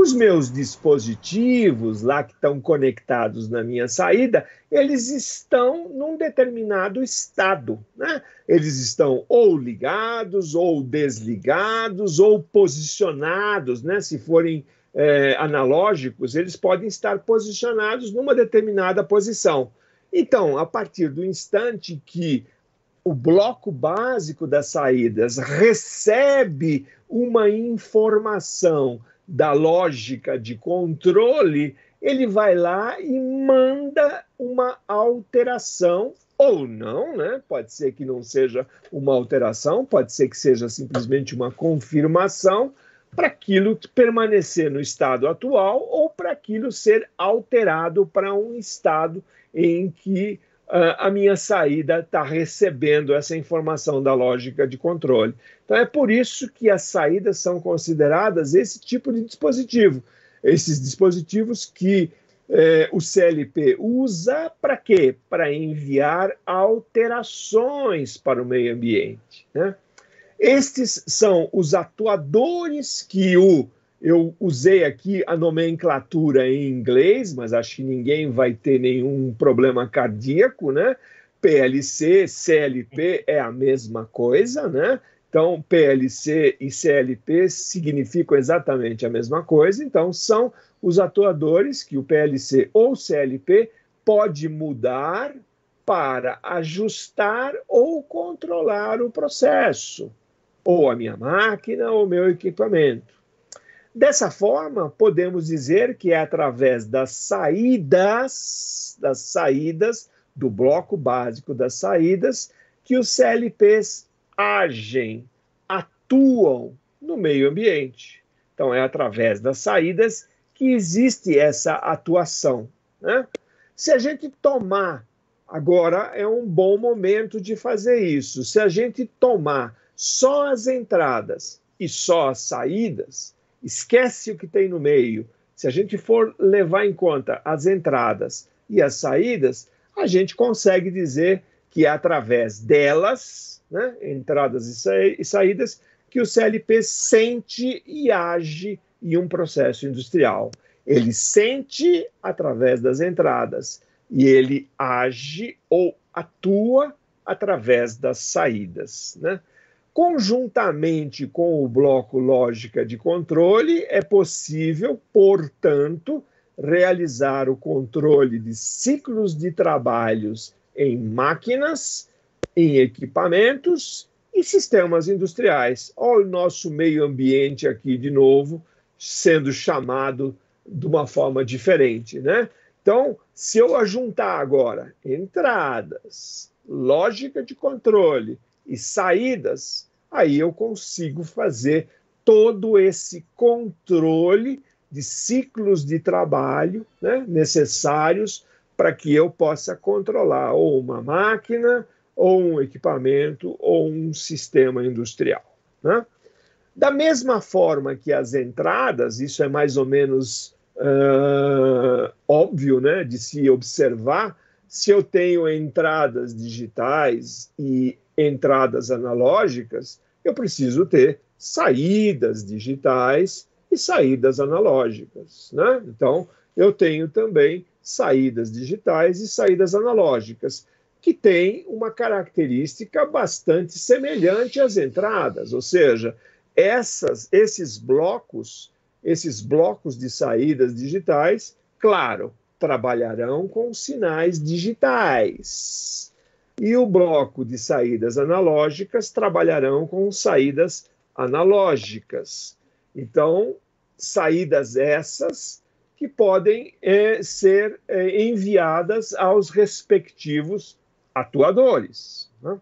os meus dispositivos lá que estão conectados na minha saída, eles estão num determinado estado. Né? Eles estão ou ligados, ou desligados, ou posicionados. Né? Se forem é, analógicos, eles podem estar posicionados numa determinada posição. Então, a partir do instante que o bloco básico das saídas recebe uma informação da lógica de controle, ele vai lá e manda uma alteração ou não, né? Pode ser que não seja uma alteração, pode ser que seja simplesmente uma confirmação para aquilo permanecer no estado atual ou para aquilo ser alterado para um estado em que ah, a minha saída está recebendo essa informação da lógica de controle. Então é por isso que as saídas são consideradas esse tipo de dispositivo. Esses dispositivos que eh, o CLP usa para quê? Para enviar alterações para o meio ambiente. Né? Estes são os atuadores que o eu usei aqui a nomenclatura em inglês, mas acho que ninguém vai ter nenhum problema cardíaco, né? PLC, CLP é a mesma coisa, né? Então, PLC e CLP significam exatamente a mesma coisa, então são os atuadores que o PLC ou CLP pode mudar para ajustar ou controlar o processo, ou a minha máquina ou meu equipamento. Dessa forma, podemos dizer que é através das saídas, das saídas do bloco básico das saídas que os CLPs agem, atuam no meio ambiente. Então é através das saídas que existe essa atuação. Né? Se a gente tomar, agora é um bom momento de fazer isso. Se a gente tomar só as entradas e só as saídas, esquece o que tem no meio. Se a gente for levar em conta as entradas e as saídas, a gente consegue dizer que é através delas, né, entradas e, sa e saídas, que o CLP sente e age em um processo industrial. Ele sente através das entradas e ele age ou atua através das saídas. Né? Conjuntamente com o bloco lógica de controle, é possível, portanto, realizar o controle de ciclos de trabalhos em máquinas, em equipamentos e sistemas industriais. Olha o nosso meio ambiente aqui de novo sendo chamado de uma forma diferente, né? Então, se eu ajuntar agora entradas, lógica de controle, e saídas, aí eu consigo fazer todo esse controle de ciclos de trabalho né, necessários para que eu possa controlar ou uma máquina, ou um equipamento, ou um sistema industrial. Né? Da mesma forma que as entradas, isso é mais ou menos uh, óbvio né, de se observar, se eu tenho entradas digitais e entradas analógicas, eu preciso ter saídas digitais e saídas analógicas. Né? Então, eu tenho também saídas digitais e saídas analógicas, que têm uma característica bastante semelhante às entradas, ou seja, essas, esses blocos, esses blocos de saídas digitais, claro, trabalharão com sinais digitais e o bloco de saídas analógicas trabalharão com saídas analógicas. Então, saídas essas que podem é, ser é, enviadas aos respectivos atuadores. Né?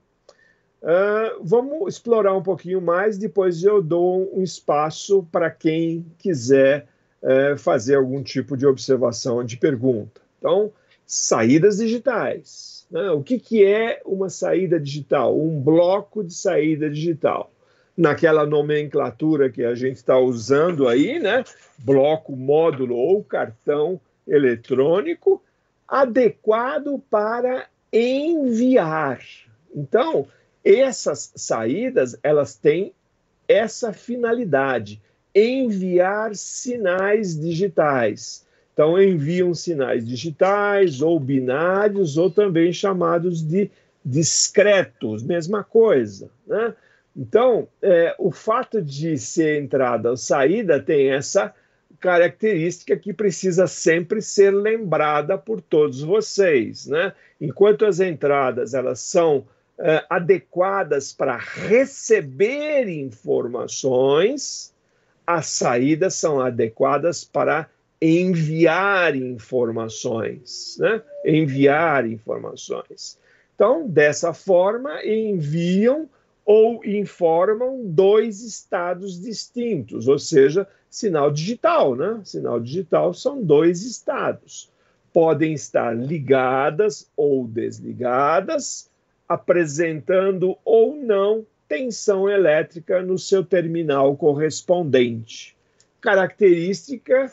Uh, vamos explorar um pouquinho mais, depois eu dou um espaço para quem quiser é, fazer algum tipo de observação, de pergunta. Então, saídas digitais né? O que, que é uma saída digital? Um bloco de saída digital. Naquela nomenclatura que a gente está usando aí, né? bloco, módulo ou cartão eletrônico adequado para enviar. Então, essas saídas, elas têm essa finalidade, enviar sinais digitais. Então, enviam sinais digitais ou binários, ou também chamados de discretos, mesma coisa. Né? Então, é, o fato de ser entrada ou saída tem essa característica que precisa sempre ser lembrada por todos vocês. Né? Enquanto as entradas elas são é, adequadas para receber informações, as saídas são adequadas para enviar informações, né? Enviar informações. Então, dessa forma, enviam ou informam dois estados distintos, ou seja, sinal digital, né? Sinal digital são dois estados. Podem estar ligadas ou desligadas, apresentando ou não tensão elétrica no seu terminal correspondente. Característica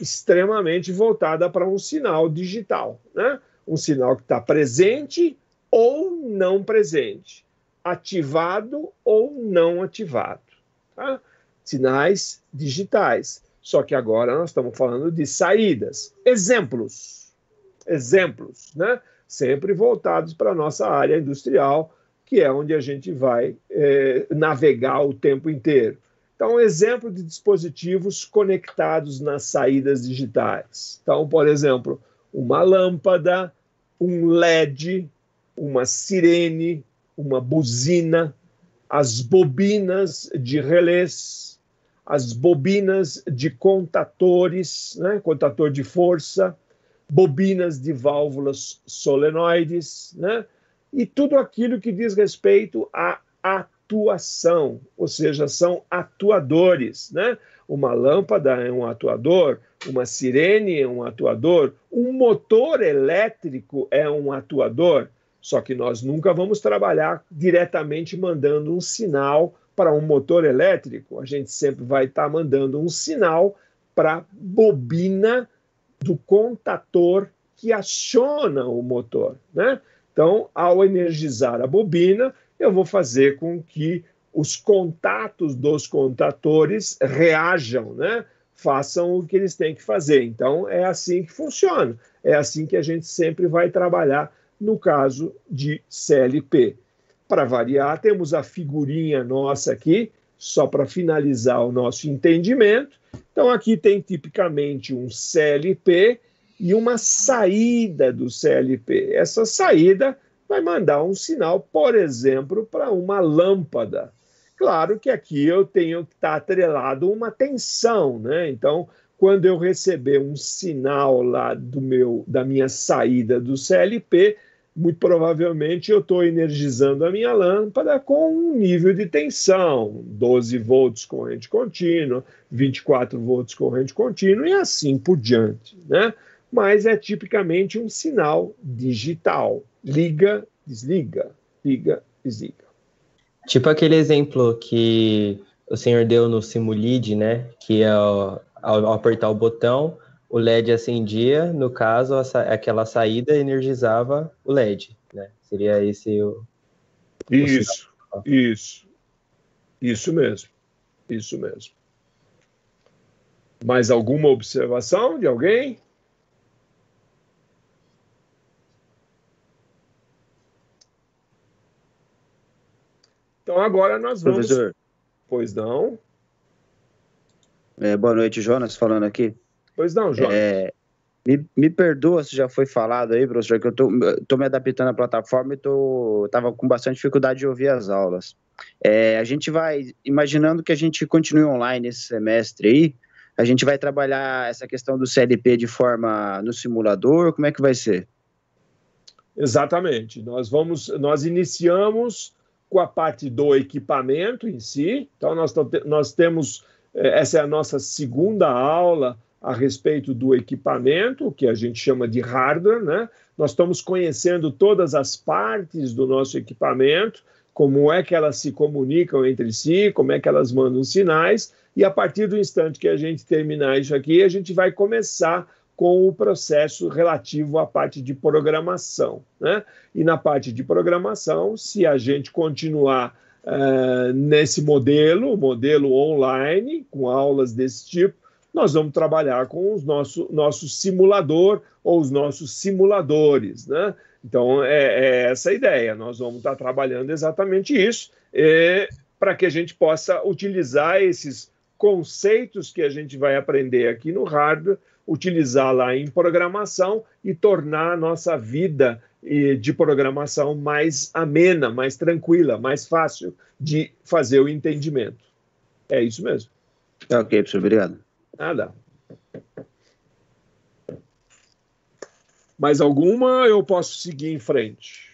extremamente voltada para um sinal digital, né? um sinal que está presente ou não presente, ativado ou não ativado. Tá? Sinais digitais. Só que agora nós estamos falando de saídas. Exemplos. Exemplos, né? Sempre voltados para a nossa área industrial, que é onde a gente vai eh, navegar o tempo inteiro. Então, exemplo de dispositivos conectados nas saídas digitais. Então, por exemplo, uma lâmpada, um LED, uma sirene, uma buzina, as bobinas de relés, as bobinas de contatores, né? contator de força, bobinas de válvulas solenoides, né? e tudo aquilo que diz respeito a atuação, ou seja, são atuadores. Né? Uma lâmpada é um atuador, uma sirene é um atuador, um motor elétrico é um atuador. Só que nós nunca vamos trabalhar diretamente mandando um sinal para um motor elétrico. A gente sempre vai estar tá mandando um sinal para a bobina do contator que aciona o motor. Né? Então, ao energizar a bobina, eu vou fazer com que os contatos dos contatores reajam, né? façam o que eles têm que fazer. Então, é assim que funciona. É assim que a gente sempre vai trabalhar no caso de CLP. Para variar, temos a figurinha nossa aqui, só para finalizar o nosso entendimento. Então, aqui tem tipicamente um CLP e uma saída do CLP. Essa saída vai mandar um sinal, por exemplo, para uma lâmpada. Claro que aqui eu tenho que estar tá atrelado uma tensão, né? Então, quando eu receber um sinal lá do meu da minha saída do CLP, muito provavelmente eu estou energizando a minha lâmpada com um nível de tensão, 12 volts corrente contínua, 24 volts corrente contínua e assim por diante, né? Mas é tipicamente um sinal digital liga, desliga, liga, desliga. Tipo aquele exemplo que o senhor deu no Simulid, né? Que é ao, ao apertar o botão, o LED acendia, no caso, a, aquela saída energizava o LED, né? Seria esse o. o isso, isso. Isso mesmo. Isso mesmo. Mais alguma observação de alguém? Então agora nós vamos. Professor. Pois não. É, boa noite, Jonas, falando aqui. Pois não, Jonas. É, me, me, perdoa se já foi falado aí, professor, que eu tô, tô me adaptando à plataforma e tô, tava com bastante dificuldade de ouvir as aulas. É, a gente vai, imaginando que a gente continue online esse semestre aí, a gente vai trabalhar essa questão do CLP de forma no simulador, como é que vai ser? Exatamente, nós vamos, nós iniciamos com a parte do equipamento em si. Então, nós, nós temos, eh, essa é a nossa segunda aula a respeito do equipamento, que a gente chama de hardware, né? Nós estamos conhecendo todas as partes do nosso equipamento, como é que elas se comunicam entre si, como é que elas mandam sinais, e a partir do instante que a gente terminar isso aqui, a gente vai começar com o processo relativo à parte de programação. Né? E na parte de programação, se a gente continuar uh, nesse modelo, modelo online, com aulas desse tipo, nós vamos trabalhar com o nosso, nosso simulador ou os nossos simuladores. Né? Então, é, é essa a ideia. Nós vamos estar trabalhando exatamente isso para que a gente possa utilizar esses conceitos que a gente vai aprender aqui no hardware utilizá-la em programação e tornar a nossa vida eh, de programação mais amena, mais tranquila, mais fácil de fazer o entendimento. É isso mesmo. Tá ok, professor, obrigado. Nada. Mais alguma eu posso seguir em frente?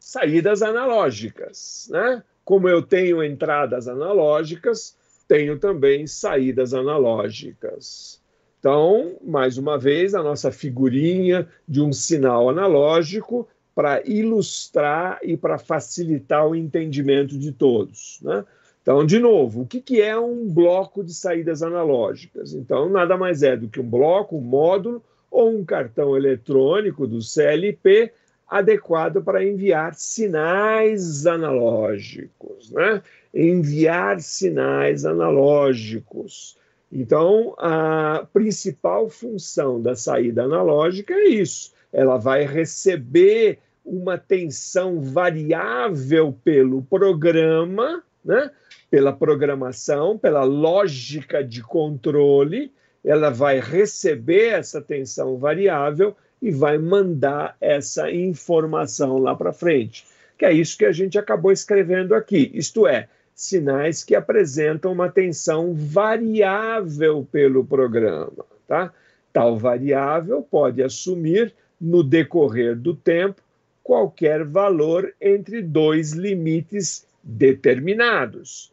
Saídas analógicas, né? Como eu tenho entradas analógicas, tenho também saídas analógicas. Então, mais uma vez, a nossa figurinha de um sinal analógico para ilustrar e para facilitar o entendimento de todos. Né? Então, de novo, o que, que é um bloco de saídas analógicas? Então, nada mais é do que um bloco, um módulo ou um cartão eletrônico do CLP adequado para enviar sinais analógicos, né? enviar sinais analógicos. Então, a principal função da saída analógica é isso: ela vai receber uma tensão variável pelo programa, né? pela programação, pela lógica de controle, ela vai receber essa tensão variável e vai mandar essa informação lá para frente. Que é isso que a gente acabou escrevendo aqui, isto é, sinais que apresentam uma tensão variável pelo programa. Tá? Tal variável pode assumir, no decorrer do tempo, qualquer valor entre dois limites determinados.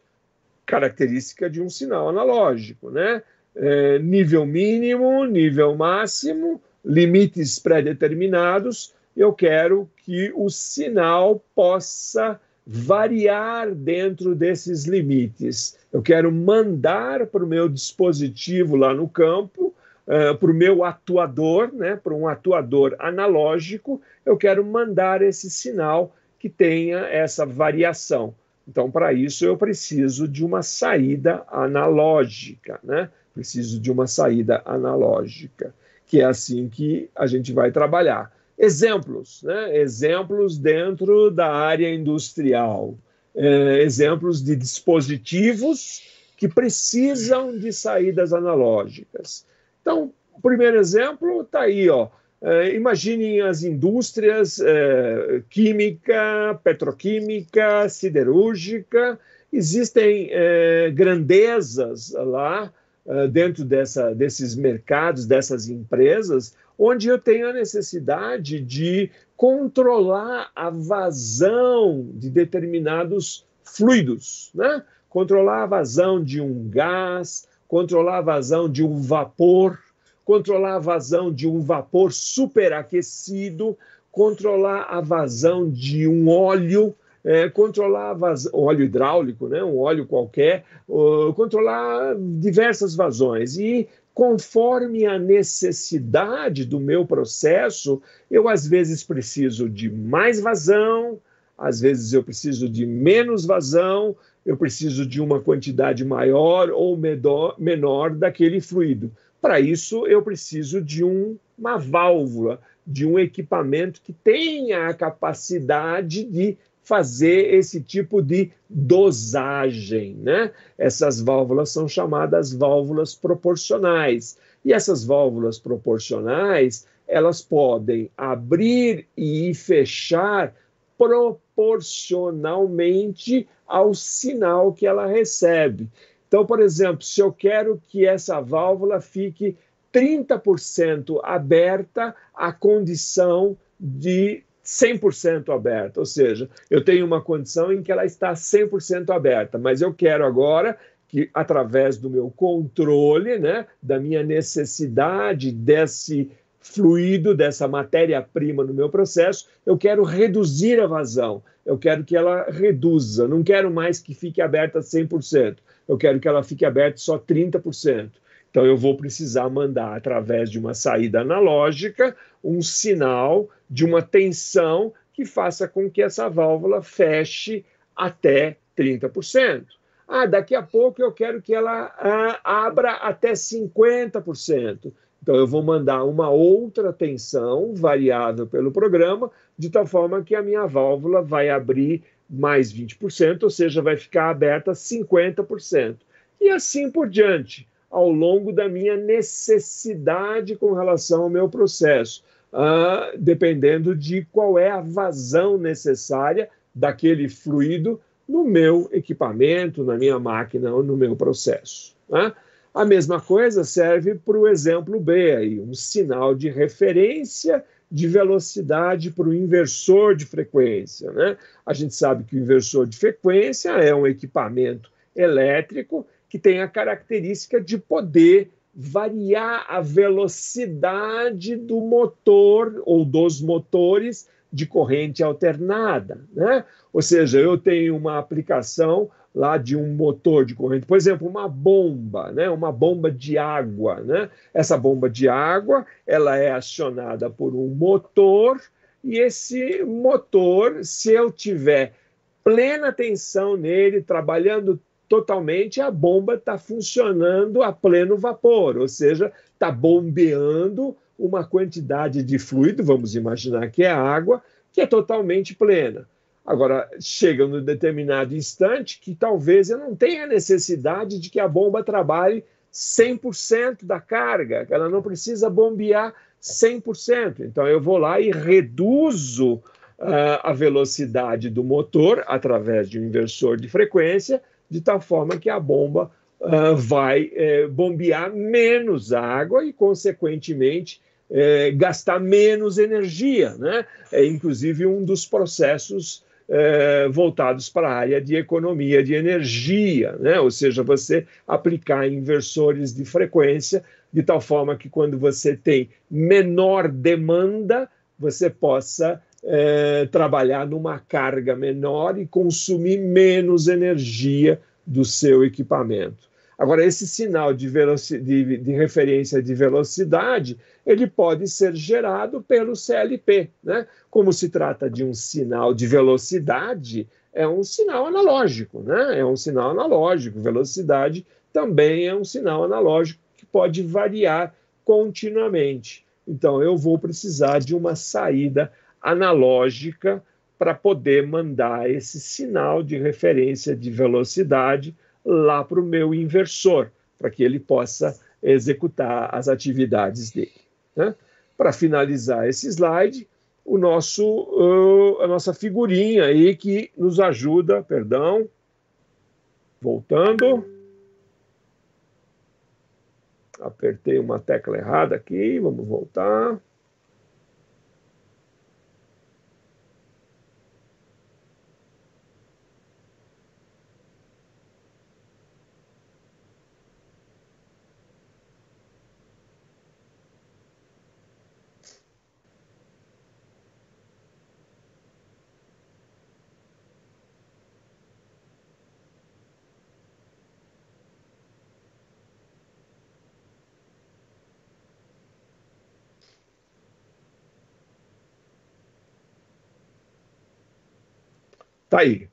Característica de um sinal analógico, né? É, nível mínimo, nível máximo, limites pré-determinados, eu quero que o sinal possa variar dentro desses limites. Eu quero mandar para o meu dispositivo lá no campo, uh, eh, para o meu atuador, né, para um atuador analógico, eu quero mandar esse sinal que tenha essa variação. Então, para isso, eu preciso de uma saída analógica, né? Preciso de uma saída analógica que é assim que a gente vai trabalhar. Exemplos, né? exemplos dentro da área industrial, é, exemplos de dispositivos que precisam de saídas analógicas. Então, o primeiro exemplo está aí, ó. É, imaginem as indústrias é, química, petroquímica, siderúrgica, existem é, grandezas lá eh, dentro dessa, desses mercados, dessas empresas, onde eu tenho a necessidade de controlar a vazão de determinados fluidos, né? controlar a vazão de um gás, controlar a vazão de um vapor, controlar a vazão de um vapor superaquecido, controlar a vazão de um óleo é, controlar óleo hidráulico, né, um óleo qualquer, uh, controlar diversas vazões. E conforme a necessidade do meu processo, eu às vezes preciso de mais vazão, às vezes eu preciso de menos vazão, eu preciso de uma quantidade maior ou medor, menor daquele fluido. Para isso, eu preciso de um, uma válvula, de um equipamento que tenha a capacidade de fazer esse tipo de dosagem. Né? Essas válvulas são chamadas válvulas proporcionais. E essas válvulas proporcionais, elas podem abrir e fechar proporcionalmente ao sinal que ela recebe. Então, por exemplo, se eu quero que essa válvula fique 30% aberta à condição de 100% aberta, ou seja, eu tenho uma condição em que ela está 100% aberta, mas eu quero agora que através do meu controle, né, da minha necessidade desse fluido, dessa matéria-prima no meu processo, eu quero reduzir a vazão, eu quero que ela reduza, não quero mais que fique aberta 100%, eu quero que ela fique aberta só 30%. Então, eu vou precisar mandar, através de uma saída analógica, um sinal de uma tensão que faça com que essa válvula feche até 30%. Ah, daqui a pouco eu quero que ela ah, abra até 50%. Então, eu vou mandar uma outra tensão variável pelo programa, de tal forma que a minha válvula vai abrir mais 20%, ou seja, vai ficar aberta 50%. E assim por diante ao longo da minha necessidade com relação ao meu processo, ah, dependendo de qual é a vazão necessária daquele fluido no meu equipamento, na minha máquina ou no meu processo. Né? A mesma coisa serve para o exemplo B, aí, um sinal de referência de velocidade para o inversor de frequência. Né? A gente sabe que o inversor de frequência é um equipamento elétrico que tem a característica de poder variar a velocidade do motor ou dos motores de corrente alternada. Né? Ou seja, eu tenho uma aplicação lá de um motor de corrente, por exemplo, uma bomba, né? uma bomba de água. Né? Essa bomba de água ela é acionada por um motor, e esse motor, se eu tiver plena atenção nele, trabalhando totalmente, a bomba está funcionando a pleno vapor, ou seja, está bombeando uma quantidade de fluido, vamos imaginar que é água, que é totalmente plena. Agora, chega num determinado instante que talvez eu não tenha necessidade de que a bomba trabalhe 100% da carga, ela não precisa bombear 100%. Então, eu vou lá e reduzo uh, a velocidade do motor através de um inversor de frequência de tal forma que a bomba uh, vai eh, bombear menos água e, consequentemente, eh, gastar menos energia. Né? É, inclusive, um dos processos eh, voltados para a área de economia de energia, né? ou seja, você aplicar inversores de frequência de tal forma que, quando você tem menor demanda, você possa é, trabalhar numa carga menor e consumir menos energia do seu equipamento. Agora, esse sinal de, de, de, referência de velocidade, ele pode ser gerado pelo CLP. Né? Como se trata de um sinal de velocidade, é um sinal analógico, né? é um sinal analógico. Velocidade também é um sinal analógico que pode variar continuamente. Então, eu vou precisar de uma saída analógica para poder mandar esse sinal de referência de velocidade lá para o meu inversor, para que ele possa executar as atividades dele. Né? Para finalizar esse slide, o nosso, uh, a nossa figurinha aí que nos ajuda, perdão, voltando apertei uma tecla errada aqui, vamos voltar. Tá aí.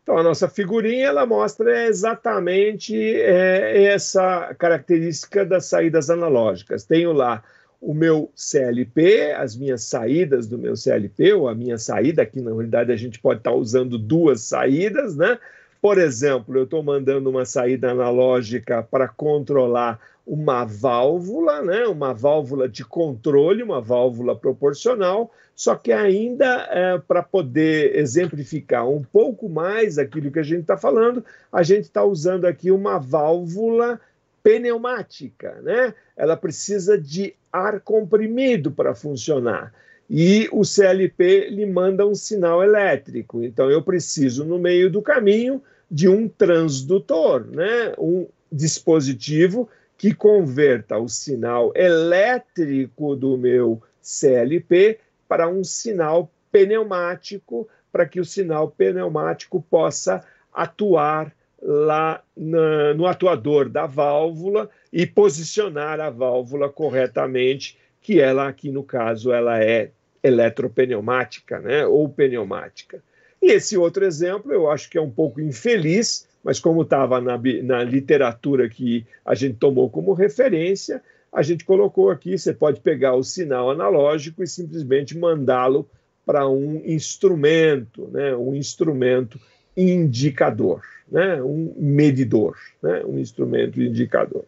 Então, a nossa figurinha ela mostra exatamente é, essa característica das saídas analógicas. Tenho lá o meu CLP, as minhas saídas do meu CLP, ou a minha saída, aqui na realidade a gente pode estar usando duas saídas, né? Por exemplo, eu estou mandando uma saída analógica para controlar uma válvula, né, uma válvula de controle, uma válvula proporcional, só que ainda é, para poder exemplificar um pouco mais aquilo que a gente está falando, a gente está usando aqui uma válvula pneumática, né? Ela precisa de ar comprimido para funcionar. E o CLP lhe manda um sinal elétrico. Então eu preciso no meio do caminho de um transdutor, né? Um dispositivo que converta o sinal elétrico do meu CLP para um sinal pneumático, para que o sinal pneumático possa atuar lá na, no atuador da válvula e posicionar a válvula corretamente, que ela aqui no caso ela é eletropneumática, né, ou pneumática. E esse outro exemplo eu acho que é um pouco infeliz, mas como estava na, na literatura que a gente tomou como referência, a gente colocou aqui. Você pode pegar o sinal analógico e simplesmente mandá-lo para um instrumento, né? um instrumento indicador, né? um medidor, né? um instrumento indicador.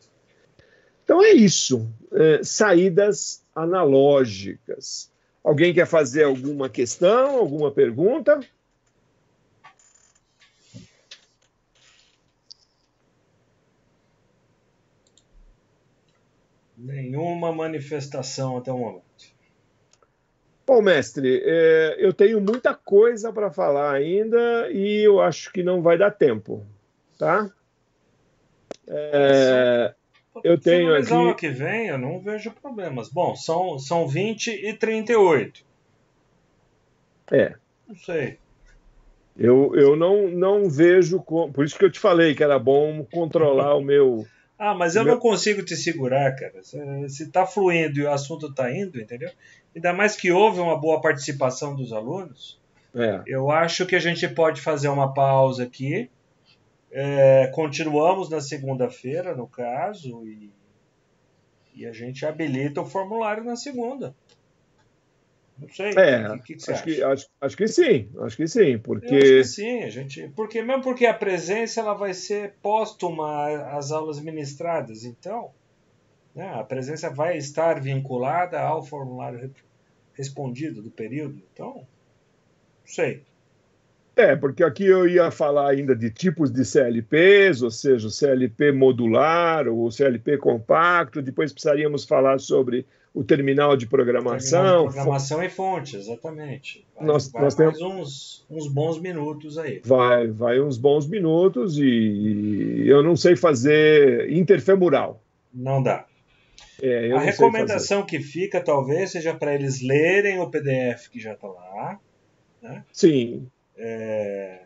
Então é isso, é, saídas analógicas. Alguém quer fazer alguma questão, alguma pergunta? Nenhuma manifestação até o momento. Bom, mestre, é, eu tenho muita coisa para falar ainda e eu acho que não vai dar tempo, tá? É, eu tenho aqui... ano que vem, eu não vejo problemas. Bom, são, são 20 e 38. É. Não sei. Eu, eu não, não vejo. Por isso que eu te falei que era bom controlar o meu ah, mas eu não consigo te segurar, cara. Se está fluindo e o assunto está indo, entendeu? Ainda mais que houve uma boa participação dos alunos. É. Eu acho que a gente pode fazer uma pausa aqui. É, continuamos na segunda-feira, no caso, e, e a gente habilita o formulário na segunda. Não sei. É, que, que, você acho, acha? Que, acho, acho, que sim, acho que sim, porque. Eu acho que sim, a gente. Porque mesmo porque a presença ela vai ser póstuma às aulas ministradas, então né, a presença vai estar vinculada ao formulário respondido do período. Então, não sei. É, porque aqui eu ia falar ainda de tipos de CLPs, ou seja, o CLP modular, o CLP compacto, depois precisaríamos falar sobre o terminal de programação. Terminal de programação fonte. e fonte, exatamente. Vai, nós, vai nós temos uns, uns, bons minutos aí. Vai, vai uns bons minutos e, e eu não sei fazer interfemural. Não dá. É, a recomendação que fica, talvez, seja para eles lerem o PDF que já está lá. Né? Sim. É,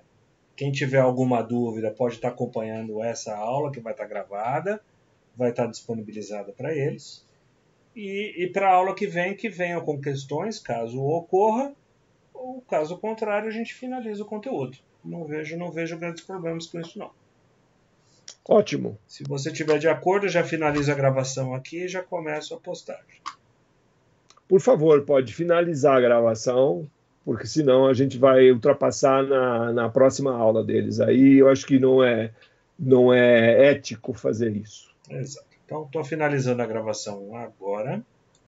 quem tiver alguma dúvida pode estar tá acompanhando essa aula que vai estar tá gravada, vai estar tá disponibilizada para eles e, e para a aula que vem, que venham com questões, caso ocorra, ou caso contrário, a gente finaliza o conteúdo. Não vejo, não vejo grandes problemas com isso, não. Ótimo. Se você tiver de acordo, já finaliza a gravação aqui e já começa a postagem. Por favor, pode finalizar a gravação, porque senão a gente vai ultrapassar na, na próxima aula deles. Aí eu acho que não é, não é ético fazer isso. Exato. Então, estou finalizando a gravação agora.